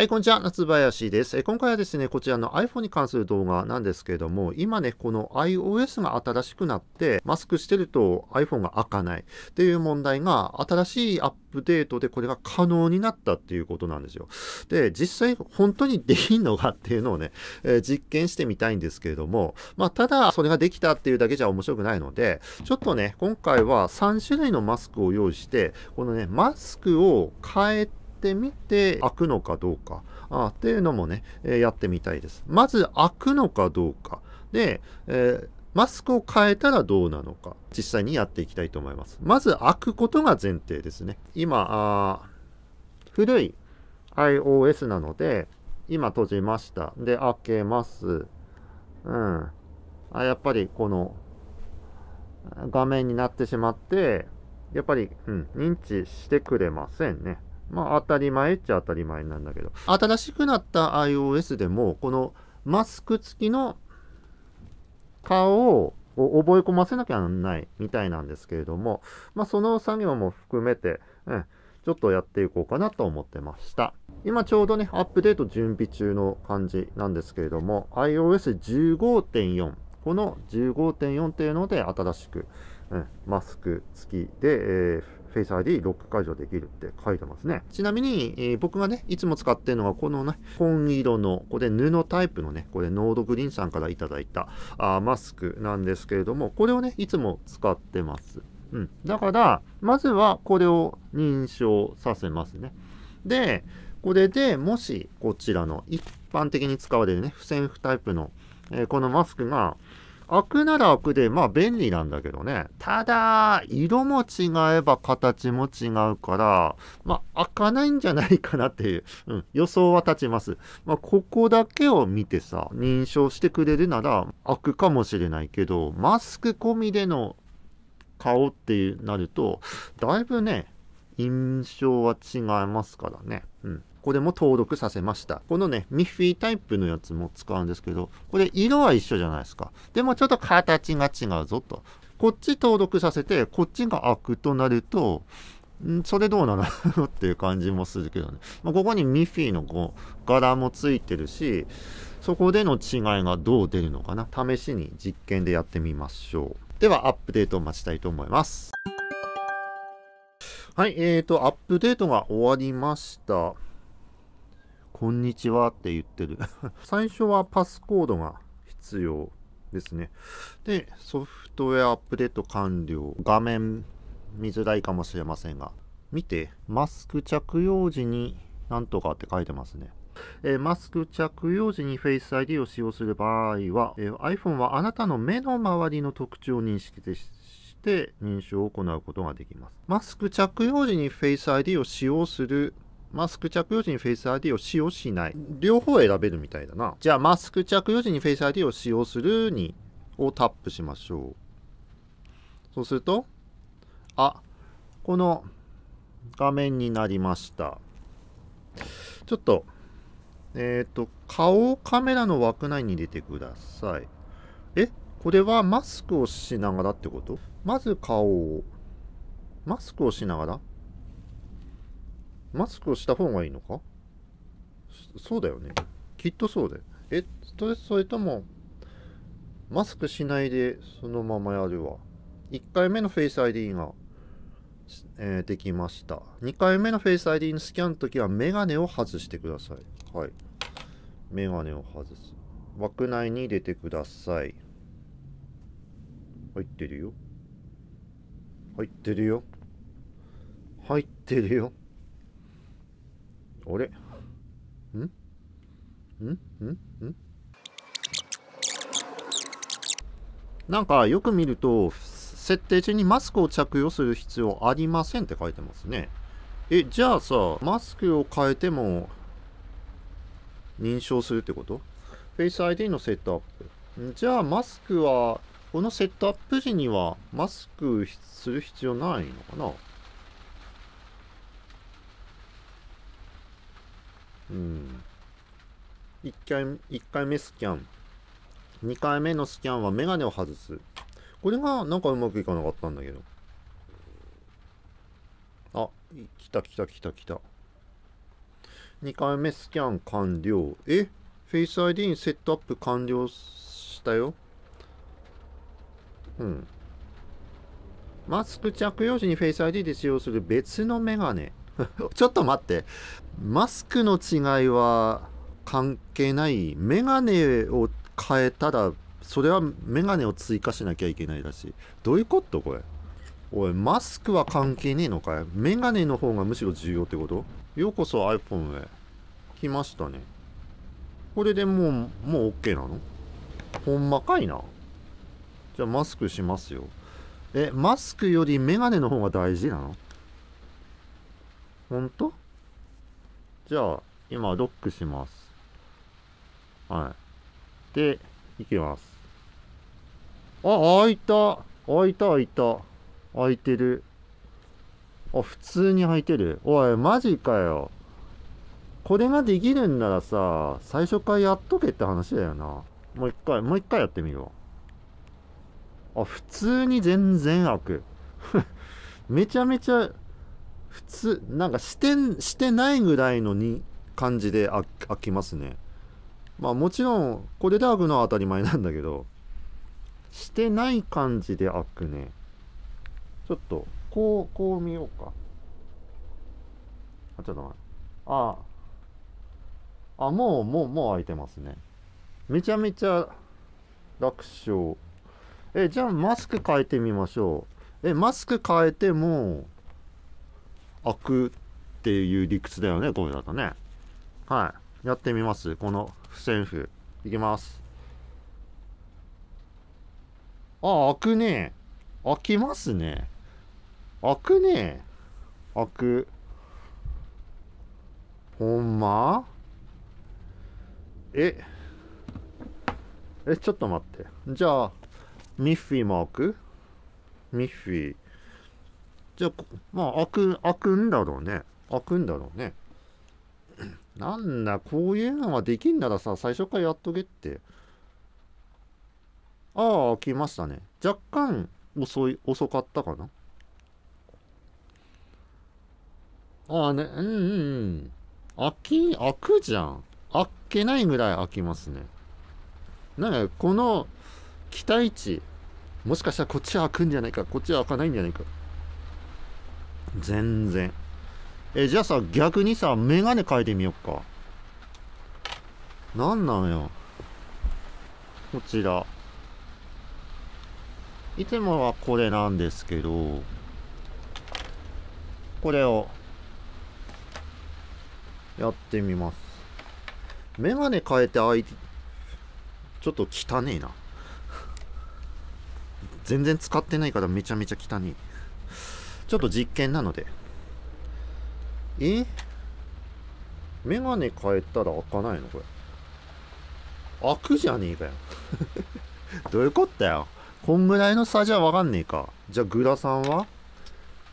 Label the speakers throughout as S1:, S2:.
S1: はい、こんにちは。夏林ですえ。今回はですね、こちらの iPhone に関する動画なんですけれども、今ね、この iOS が新しくなって、マスクしてると iPhone が開かないっていう問題が、新しいアップデートでこれが可能になったっていうことなんですよ。で、実際本当にできんのかっていうのをね、えー、実験してみたいんですけれども、まあ、ただそれができたっていうだけじゃ面白くないので、ちょっとね、今回は3種類のマスクを用意して、このね、マスクを変えて、ってみて、開くのかどうか、あっていうのもね、えやってみたいです。まず開くのかどうか。で、えー、マスクを変えたらどうなのか、実際にやっていきたいと思います。まず開くことが前提ですね。今、古い iOS なので、今閉じました。で、開けます。うん。あ、やっぱりこの画面になってしまって、やっぱり、うん、認知してくれませんね。まあ当たり前っちゃ当たり前なんだけど、新しくなった iOS でも、このマスク付きの顔を覚え込ませなきゃなんないみたいなんですけれども、まあ、その作業も含めて、うん、ちょっとやっていこうかなと思ってました。今ちょうどね、アップデート準備中の感じなんですけれども、iOS15.4、この15.4っていうので新しく、うん、マスク付きで、えーフェイス ID ロック解除できるって書いてますね。ちなみに、えー、僕がね、いつも使ってるのがこのね、紺色の、これ布タイプのね、これノードグリーンさんから頂いたあマスクなんですけれども、これをね、いつも使ってます。うん。だから、まずはこれを認証させますね。で、これでもしこちらの一般的に使われるね、不織布タイプの、えー、このマスクが、開くなら開くで、まあ便利なんだけどね。ただ、色も違えば形も違うから、まあ開かないんじゃないかなっていう、うん、予想は立ちます。まあここだけを見てさ、認証してくれるなら開くかもしれないけど、マスク込みでの顔ってなると、だいぶね、印象は違いますからね。うん。これも登録させました。このね、ミッフィータイプのやつも使うんですけど、これ色は一緒じゃないですか。でもちょっと形が違うぞと。こっち登録させて、こっちが開くとなると、んそれどうなのっていう感じもするけどね。まあ、ここにミッフィーのこう柄もついてるし、そこでの違いがどう出るのかな。試しに実験でやってみましょう。では、アップデートを待ちたいと思います。はい、えーと、アップデートが終わりました。こんにちはって言ってる。最初はパスコードが必要ですね。で、ソフトウェアアップデート完了。画面見づらいかもしれませんが。見て、マスク着用時になんとかって書いてますね。えー、マスク着用時に Face ID を使用する場合は、えー、iPhone はあなたの目の周りの特徴を認識して認証を行うことができます。マスク着用時に Face ID を使用するマスク着用時にフェイス ID を使用しない。両方選べるみたいだな。じゃあ、マスク着用時にフェイス ID を使用するに、をタップしましょう。そうすると、あ、この画面になりました。ちょっと、えっ、ー、と、顔をカメラの枠内に入れてください。えこれはマスクをしながらってことまず顔を。マスクをしながらマスクをした方がいいのかそうだよね。きっとそうだよ。え、それとも、マスクしないでそのままやるわ。1回目のフェイス ID が、えー、できました。2回目のフェイス ID のスキャンの時はメガネを外してください。はい。メガネを外す。枠内に入れてください。入ってるよ。入ってるよ。入ってるよ。あれんんんんなんかよく見ると設定中にマスクを着用する必要ありませんって書いてますねえじゃあさマスクを変えても認証するってことフェイス ID のセットアップじゃあマスクはこのセットアップ時にはマスクする必要ないのかなうん。1回 ,1 回目スキャン。2回目のスキャンはメガネを外す。これがなんかうまくいかなかったんだけど。あ、来た来た来た来た。2回目スキャン完了。えフェイス ID にセットアップ完了したよ。うん。マスク着用時にフェイス ID で使用する別のメガネ。ちょっと待って。マスクの違いは関係ない。メガネを変えたら、それはメガネを追加しなきゃいけないらしい。どういうことこれ。おい、マスクは関係ねえのかいメガネの方がむしろ重要ってことようこそ iPhone へ。来ましたね。これでもう、もう OK なのほんまかいな。じゃあマスクしますよ。え、マスクよりメガネの方が大事なのほんとじゃあ、今、ロックします。はい。で、行きます。あ、開いた開いた開いた。開いてる。あ、普通に開いてる。おい、マジかよ。これができるんならさ、最初からやっとけって話だよな。もう一回、もう一回やってみよう。あ、普通に全然開く。めちゃめちゃ普通なんかしてしてないぐらいのに感じで開きますねまあもちろんこれで開くのは当たり前なんだけどしてない感じで開くねちょっとこうこう見ようかあちょっと待ってあああもうもうもう開いてますねめちゃめちゃ楽勝えじゃあマスク変えてみましょうえマスク変えても開くっていう理屈だよね、これだとね。はい。やってみます。この不戦譜。いきます。あ、開くね。開きますね。開くね。開く。ほんまええ、ちょっと待って。じゃあ、ミッフィーも開くミッフィー。じゃあ、まあ、開く、開くんだろうね。開くんだろうね。なんだ、こういうのができんならさ、最初からやっとけって。ああ、来ましたね。若干遅い、遅かったかな。ああね、うんうんうん。開き、開くじゃん。開けないぐらい開きますね。なんか、この期待値、もしかしたらこっちは開くんじゃないか、こっちは開かないんじゃないか。全然。え、じゃあさ、逆にさ、メガネ変えてみよっか。なんなんよ。こちら。いつもはこれなんですけど、これを、やってみます。メガネ変えてあい、ちょっと汚ねえな。全然使ってないからめちゃめちゃ汚い。ちょっと実験なので。えメガネ変えたら開かないのこれ。開くじゃねえかよ。どういうことだよ。こんぐらいの差じゃわかんねえか。じゃあグラさんは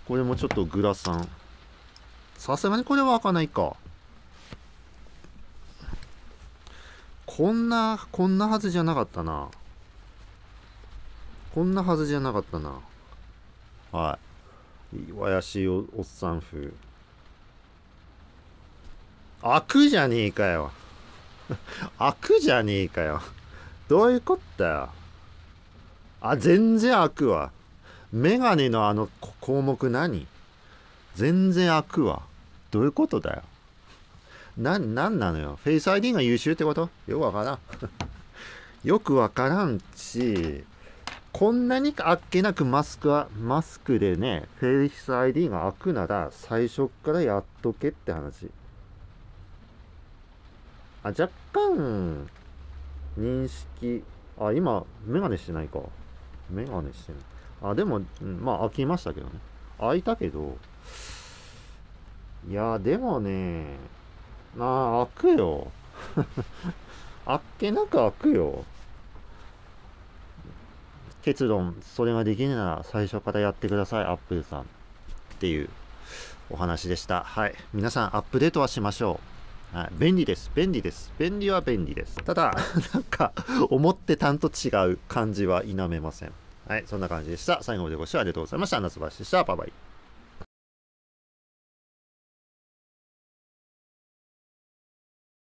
S1: これもちょっとグラさん。さすがにこれは開かないか。こんな、こんなはずじゃなかったな。こんなはずじゃなかったな。はい。怪しいおっさん風。悪じゃねえかよ。悪じゃねえかよ。どういうこったよ。あ、全然悪わ。メガネのあの項目何全然悪わ。どういうことだよ。な、なんなのよ。フェイス ID が優秀ってことよくわからん。よくわからんし、こんなにあっけなくマスクは、マスクでね、フェイス ID が開くなら、最初からやっとけって話。あ、若干、認識、あ、今、メガネしてないか。メガネしてない。あ、でも、まあ、開きましたけどね。開いたけど、いや、でもね、まあ、開くよ。あっけなく開くよ。結論、それができるなら最初からやってください、アップルさん。っていうお話でした。はい。皆さん、アップデートはしましょう。はい、便利です。便利です。便利は便利です。ただ、なんか、思ってたんと違う感じは否めません。はい、そんな感じでした。最後までご視聴ありがとうございました。夏橋でした。バイバイ。